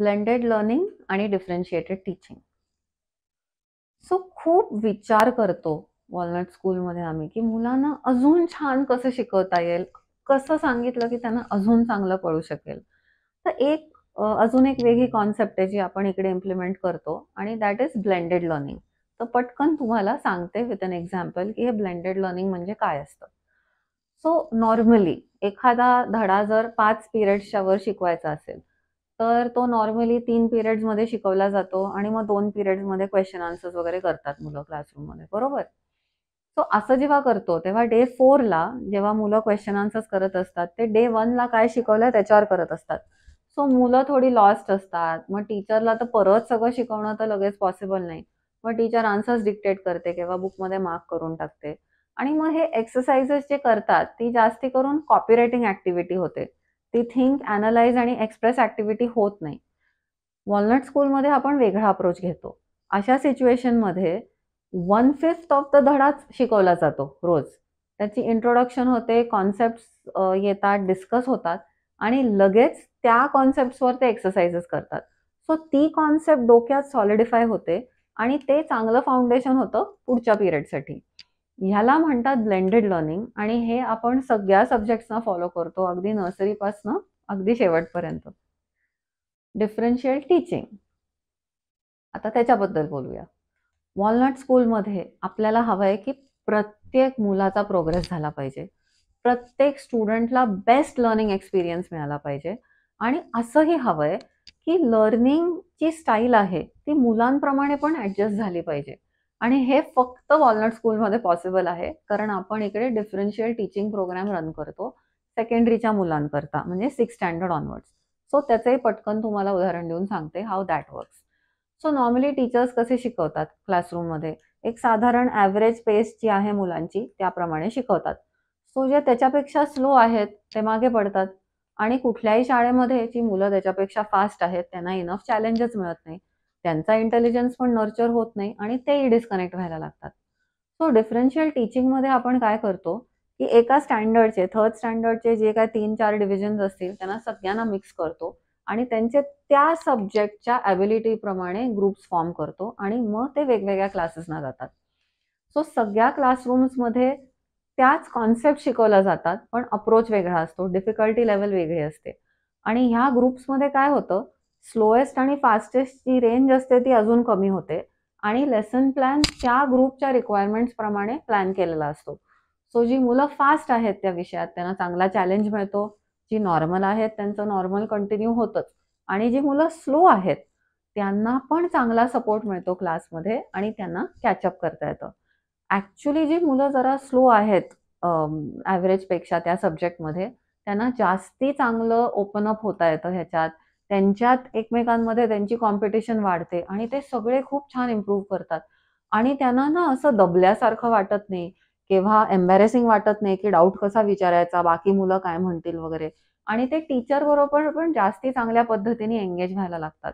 blended learning आणि डिफरेन्शिएटेड teaching so खूप विचार करतो वॉलनट स्कूलमध्ये आम्ही की मुलांना अजून छान कसं शिकवता येईल कसं सांगितलं की त्यांना अजून चांगलं कळू शकेल तर एक अजून एक वेगळी कॉन्सेप्ट आहे जी आपण इकडे इम्प्लिमेंट करतो आणि दॅट इज ब्लेंडेड लर्निंग तर पटकन तुम्हाला सांगते विथ अन एक्झाम्पल की हे ब्लेंडेड लर्निंग म्हणजे काय असतं सो नॉर्मली एखादा धडा जर पाच पिरियड्सच्या वर शिकवायचा असेल तर तो नॉर्मली तीन मध्ये शिकवला जातो आणि मग दोन मध्ये क्वेश्चन आन्सर्स वगैरे करतात मुलं मध्ये बरोबर सो असं जेव्हा करतो तेव्हा डे फोरला जेव्हा मुलं क्वेश्चन आन्सर्स करत असतात ते डे ला काय शिकवलं त्याच्यावर करत असतात सो मुलं थोडी लॉस्ट असतात मग टीचरला तर परत सगळं शिकवणं तर लगेच पॉसिबल नाही मग टीचर आन्सर्स डिक्टेट करते किंवा बुकमध्ये मार्क करून टाकते आणि मग हे एक्सरसाइजेस जे करतात ती जास्ती करून कॉपी रायटिंग होते ती थिंक अनालाइज आणि एक्सप्रेस ऍक्टिव्हिटी होत नाही वॉलनट स्कूलमध्ये आपण वेगळा अप्रोच घेतो अशा सिच्युएशनमध्ये वन फिफ्थ ऑफ द धडाच शिकवला जातो रोज त्याची इंट्रोडक्शन होते कॉन्सेप्ट येतात डिस्कस होतात आणि लगेच त्या कॉन्सेप्टवर ते एक्सरसाइजेस करतात सो ती कॉन्सेप्ट डोक्यात सॉलिडिफाय होते आणि ते चांगलं फाउंडेशन होतं पुढच्या पिरियडसाठी ह्याला म्हणतात ब्लेंडेड लर्निंग आणि हे आपण सगळ्या सब्जेक्ट्सना फॉलो करतो अगदी नर्सरीपासनं अगदी शेवटपर्यंत डिफरन्शियल टीचिंग आता त्याच्याबद्दल बोलूया वॉलनट स्कूलमध्ये आपल्याला हवं आहे की प्रत्येक मुलाचा प्रोग्रेस झाला पाहिजे प्रत्येक स्टुडंटला बेस्ट लर्निंग एक्सपिरियन्स मिळाला पाहिजे आणि असंही हवं आहे की लर्निंगची स्टाईल आहे ती मुलांप्रमाणे पण ॲडजस्ट झाली पाहिजे आणि हे फक्त वॉलनट स्कूलमध्ये पॉसिबल आहे कारण आपण इकडे डिफरन्शियल टीचिंग प्रोग्राम रन करतो सेकंडरीच्या मुलांकरता म्हणजे सिक्स स्टँडर्ड ऑनवर्ड्स सो त्याचंही पटकन तुम्हाला उदाहरण देऊन सांगते how that works so normally teachers कसे शिकवतात क्लासरूममध्ये एक साधारण ॲव्हरेज पेस जी आहे मुलांची त्याप्रमाणे शिकवतात सो जे त्याच्यापेक्षा स्लो आहेत ते मागे पडतात आणि कुठल्याही शाळेमध्ये जी मुलं त्याच्यापेक्षा फास्ट आहेत त्यांना इनफ चॅलेंजेस मिळत नाही त्यांचा इंटेलिजन्स पण नर्चर होत नाही आणि तेही डिस्कनेक्ट व्हायला लागतात सो डिफरन्शियल टीचिंगमध्ये आपण काय करतो की एका स्टँडर्डचे थर्ड स्टँडर्डचे जे काय तीन चार डिव्हिजन्स असतील त्यांना सगळ्यांना मिक्स करतो आणि त्यांचे त्या सब्जेक्टच्या ॲबिलिटीप्रमाणे ग्रुप्स फॉर्म करतो आणि मग ते वेगवेगळ्या क्लासेसना जातात सो सगळ्या क्लासरूम्समध्ये त्याच कॉन्सेप्ट शिकवल्या जातात पण अप्रोच वेगळा असतो डिफिकल्टी लेवल वेगळी असते आणि ह्या ग्रुप्समध्ये काय होतं स्लोएस्ट आणि फास्टेस्ट जी रेंज असते ती अजून कमी होते आणि लेसन प्लॅन त्या ग्रुपच्या रिक्वायरमेंट्सप्रमाणे प्लॅन केलेला असतो सो जी मुलं फास्ट आहेत त्या विषयात त्यांना चांगला चॅलेंज मिळतो जी नॉर्मल आहेत त्यांचं नॉर्मल कंटिन्यू होतंच आणि जी मुलं स्लो आहेत त्यांना पण चांगला सपोर्ट मिळतो क्लासमध्ये आणि त्यांना कॅचअप करता येतं ॲक्च्युली जी मुलं जरा स्लो आहेत ॲव्हरेजपेक्षा त्या सब्जेक्टमध्ये त्यांना जास्ती चांगलं ओपन अप होता येतं ह्याच्यात त्यांच्यात एकमेकांमध्ये त्यांची कॉम्पिटिशन वाढते आणि ते सगळे खूप छान इम्प्रूव्ह करतात आणि त्यांना ना असं दबल्यासारखं वाटत नाही केव्हा एम्बॅरेसिंग वाटत नाही की डाऊट कसा विचारायचा बाकी मुलं काय म्हणतील वगैरे आणि ते टीचर बरोबर पण जास्ती चांगल्या पद्धतीने एंगेज व्हायला लागतात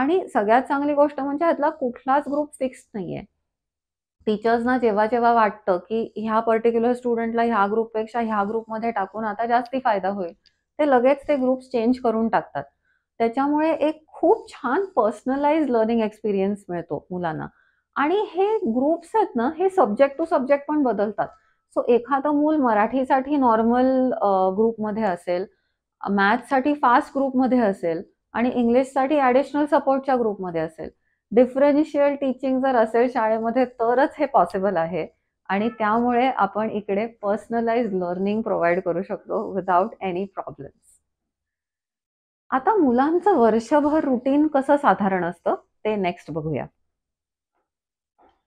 आणि सगळ्यात चांगली गोष्ट म्हणजे यातला कुठलाच ग्रुप फिक्स नाहीये टीचर्सना जेव्हा जेव्हा वाटतं की ह्या पर्टिक्युलर स्टुडंटला ह्या ग्रुपपेक्षा ह्या ग्रुपमध्ये टाकून आता जास्ती फायदा होईल ते लगेच ते ग्रुप्स चेंज करून टाकतात त्याच्यामुळे एक खूप छान पर्सनलाइज लर्निंग एक्सपिरियन्स मिळतो मुलांना आणि हे ग्रुप्स आहेत ना हे सब्जेक्ट टू सब्जेक्ट पण बदलतात सो एखादं मूल मराठीसाठी नॉर्मल ग्रुपमध्ये असेल मॅथ्ससाठी फास्ट ग्रुपमध्ये असेल आणि इंग्लिशसाठी ॲडिशनल सपोर्टच्या ग्रुपमध्ये असेल डिफरन्शियल टीचिंग जर असेल शाळेमध्ये तरच हे पॉसिबल आहे आणि त्यामुळे आपण इकडे पर्सनलाइज लर्निंग प्रोव्हाइड करू शकतो विदाउट एनी प्रॉब्लेम आता मुलांचं वर्षभर रुटीन कसं साधारण असतं ते नेक्स्ट बघूया